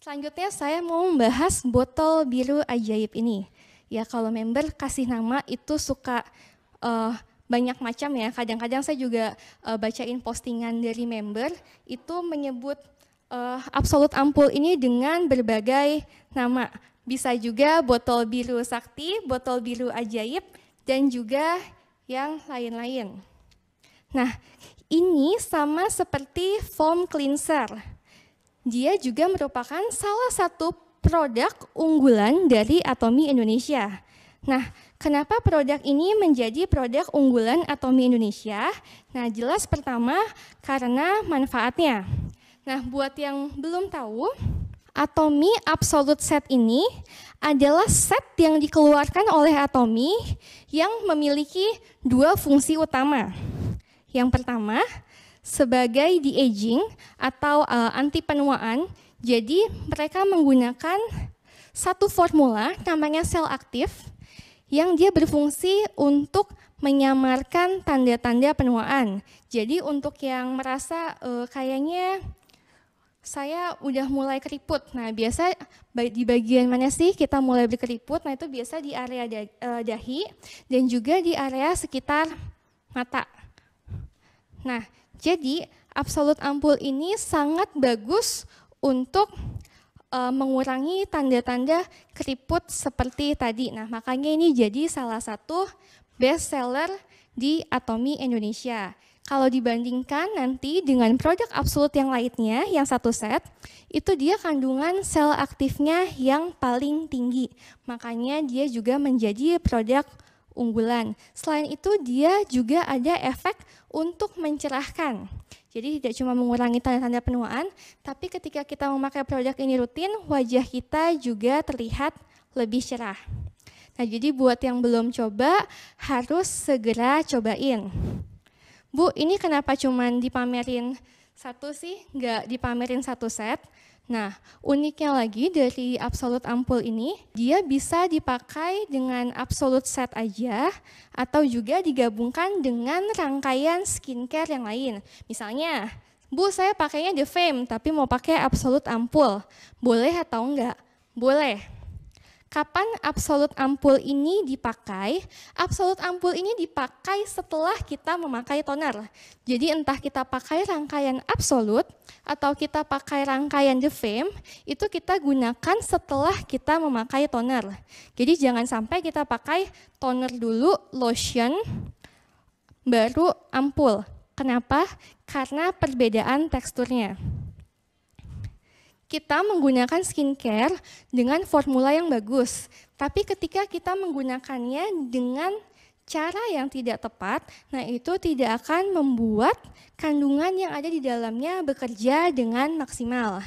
Selanjutnya saya mau membahas botol biru ajaib ini. Ya kalau member kasih nama itu suka uh, banyak macam ya. Kadang-kadang saya juga uh, bacain postingan dari member itu menyebut uh, absolut ampul ini dengan berbagai nama. Bisa juga botol biru sakti, botol biru ajaib, dan juga yang lain-lain. Nah, ini sama seperti foam cleanser dia juga merupakan salah satu produk unggulan dari Atomi Indonesia. Nah, kenapa produk ini menjadi produk unggulan Atomi Indonesia? Nah, jelas pertama karena manfaatnya. Nah, buat yang belum tahu, Atomi Absolute Set ini adalah set yang dikeluarkan oleh Atomi yang memiliki dua fungsi utama. Yang pertama, sebagai di aging atau uh, eh, anti penuaan. Jadi mereka menggunakan satu formula namanya sel aktif yang dia berfungsi untuk menyamarkan tanda-tanda penuaan. Jadi untuk yang merasa uh, kayaknya saya udah mulai keriput. Nah, biasa di bagian mana sih kita mulai berkeriput? Nah, itu biasa di area eh, dahi dan juga di area sekitar mata. Nah, jadi absolut ampul ini sangat bagus untuk uh, mengurangi tanda-tanda keriput seperti tadi. Nah makanya ini jadi salah satu best seller di Atomi Indonesia. Kalau dibandingkan nanti dengan produk absolut yang lainnya, yang satu set, itu dia kandungan sel aktifnya yang paling tinggi. Makanya dia juga menjadi produk unggulan. Selain itu dia juga ada efek untuk mencerahkan. Jadi tidak cuma mengurangi tanda-tanda penuaan, tapi ketika kita memakai produk ini rutin, wajah kita juga terlihat lebih cerah. Nah, jadi buat yang belum coba harus segera cobain. Bu, ini kenapa cuman dipamerin satu sih nggak dipamerin satu set. Nah, uniknya lagi dari absolute ampul ini, dia bisa dipakai dengan absolute set aja atau juga digabungkan dengan rangkaian skincare yang lain. Misalnya, Bu, saya pakainya The Fame tapi mau pakai absolute ampul. Boleh atau enggak? Boleh kapan absolut ampul ini dipakai? Absolut ampul ini dipakai setelah kita memakai toner. Jadi entah kita pakai rangkaian absolut atau kita pakai rangkaian the fame, itu kita gunakan setelah kita memakai toner. Jadi jangan sampai kita pakai toner dulu, lotion, baru ampul. Kenapa? Karena perbedaan teksturnya kita menggunakan skincare dengan formula yang bagus. Tapi ketika kita menggunakannya dengan cara yang tidak tepat, nah itu tidak akan membuat kandungan yang ada di dalamnya bekerja dengan maksimal.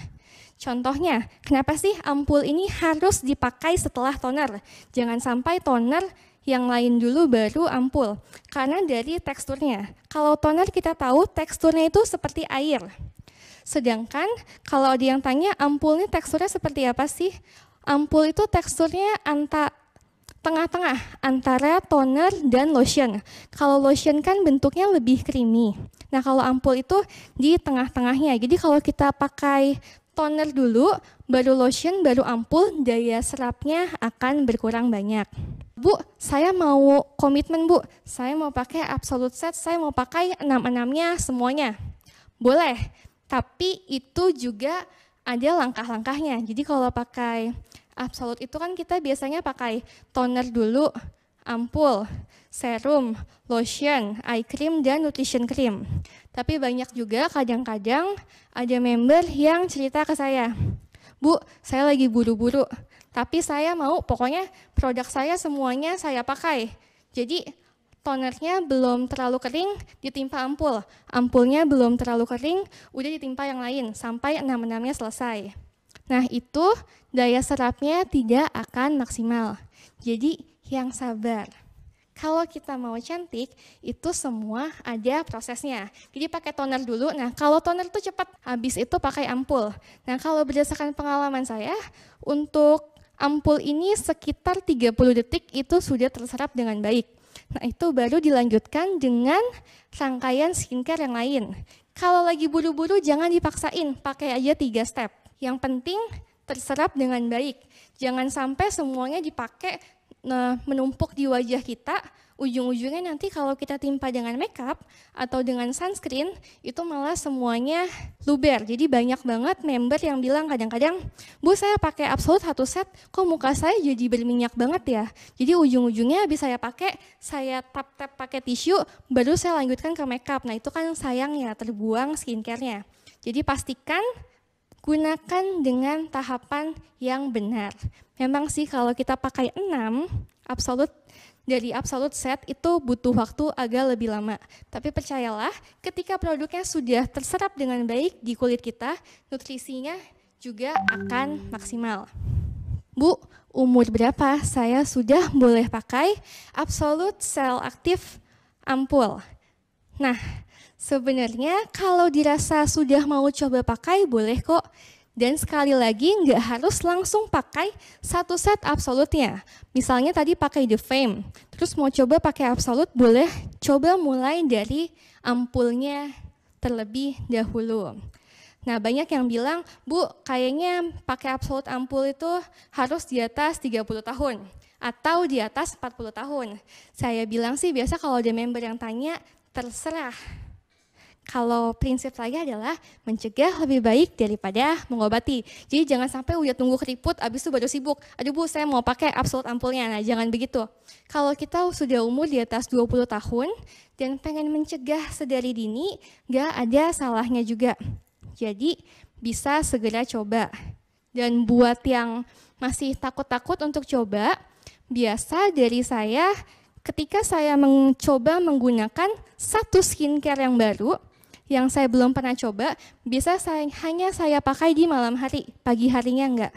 Contohnya, kenapa sih ampul ini harus dipakai setelah toner? Jangan sampai toner yang lain dulu baru ampul, karena dari teksturnya. Kalau toner kita tahu teksturnya itu seperti air. Sedangkan kalau ada yang tanya ampulnya teksturnya seperti apa sih? Ampul itu teksturnya antara tengah-tengah antara toner dan lotion. Kalau lotion kan bentuknya lebih creamy. Nah, kalau ampul itu di tengah-tengahnya. Jadi kalau kita pakai toner dulu, baru lotion, baru ampul, daya serapnya akan berkurang banyak. Bu, saya mau komitmen, Bu. Saya mau pakai absolute set, saya mau pakai enam-enamnya semuanya. Boleh, tapi itu juga ada langkah-langkahnya. Jadi kalau pakai absolut itu kan kita biasanya pakai toner dulu, ampul, serum, lotion, eye cream, dan nutrition cream. Tapi banyak juga kadang-kadang ada member yang cerita ke saya, Bu, saya lagi buru-buru, tapi saya mau pokoknya produk saya semuanya saya pakai. Jadi tonernya belum terlalu kering, ditimpa ampul. Ampulnya belum terlalu kering, udah ditimpa yang lain, sampai enam-enamnya selesai. Nah, itu daya serapnya tidak akan maksimal. Jadi, yang sabar. Kalau kita mau cantik, itu semua ada prosesnya. Jadi pakai toner dulu. Nah, kalau toner itu cepat, habis itu pakai ampul. Nah, kalau berdasarkan pengalaman saya, untuk ampul ini sekitar 30 detik itu sudah terserap dengan baik. Nah itu baru dilanjutkan dengan rangkaian skincare yang lain. Kalau lagi buru-buru jangan dipaksain, pakai aja tiga step. Yang penting terserap dengan baik. Jangan sampai semuanya dipakai nah, menumpuk di wajah kita, ujung-ujungnya nanti kalau kita timpa dengan makeup atau dengan sunscreen itu malah semuanya luber. Jadi banyak banget member yang bilang kadang-kadang, "Bu, saya pakai absolut satu set, kok muka saya jadi berminyak banget ya?" Jadi ujung-ujungnya habis saya pakai, saya tap-tap pakai tisu, baru saya lanjutkan ke makeup. Nah, itu kan sayang ya terbuang skincarenya Jadi pastikan gunakan dengan tahapan yang benar. Memang sih kalau kita pakai 6 absolut dari absolute set itu butuh waktu agak lebih lama. Tapi percayalah, ketika produknya sudah terserap dengan baik di kulit kita, nutrisinya juga akan maksimal. Bu, umur berapa saya sudah boleh pakai absolute Cell Active ampul? Nah, sebenarnya kalau dirasa sudah mau coba pakai boleh kok, dan sekali lagi nggak harus langsung pakai satu set absolutnya. Misalnya tadi pakai the fame, terus mau coba pakai absolut boleh coba mulai dari ampulnya terlebih dahulu. Nah banyak yang bilang, Bu kayaknya pakai absolut ampul itu harus di atas 30 tahun atau di atas 40 tahun. Saya bilang sih biasa kalau ada member yang tanya, terserah kalau prinsip saya adalah mencegah lebih baik daripada mengobati. Jadi jangan sampai udah tunggu keriput, abis itu baru sibuk. Aduh bu, saya mau pakai absolut ampulnya. Nah jangan begitu. Kalau kita sudah umur di atas 20 tahun dan pengen mencegah sedari dini, gak ada salahnya juga. Jadi bisa segera coba. Dan buat yang masih takut-takut untuk coba, biasa dari saya ketika saya mencoba menggunakan satu skincare yang baru, yang saya belum pernah coba, bisa saya, hanya saya pakai di malam hari, pagi harinya enggak.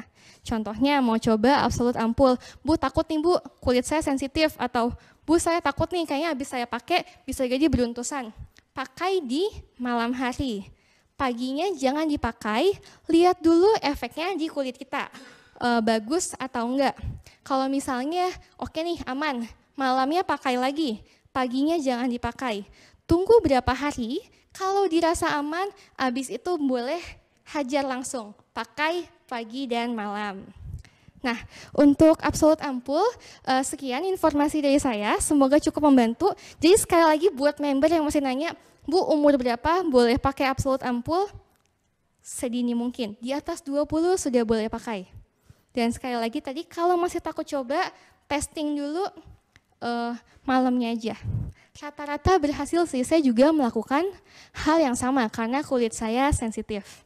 Contohnya mau coba absolut ampul, bu takut nih bu kulit saya sensitif atau bu saya takut nih kayaknya habis saya pakai bisa jadi beruntusan. Pakai di malam hari. Paginya jangan dipakai, lihat dulu efeknya di kulit kita. E, bagus atau enggak. Kalau misalnya oke okay nih aman, malamnya pakai lagi, paginya jangan dipakai. Tunggu berapa hari, kalau dirasa aman, abis itu boleh hajar langsung, pakai pagi dan malam. Nah, untuk absolut ampul, eh, sekian informasi dari saya. Semoga cukup membantu. Jadi sekali lagi buat member yang masih nanya, Bu umur berapa boleh pakai absolut ampul? Sedini mungkin, di atas 20 sudah boleh pakai. Dan sekali lagi tadi kalau masih takut coba, testing dulu uh, malamnya aja. Rata-rata berhasil sih, saya juga melakukan hal yang sama karena kulit saya sensitif.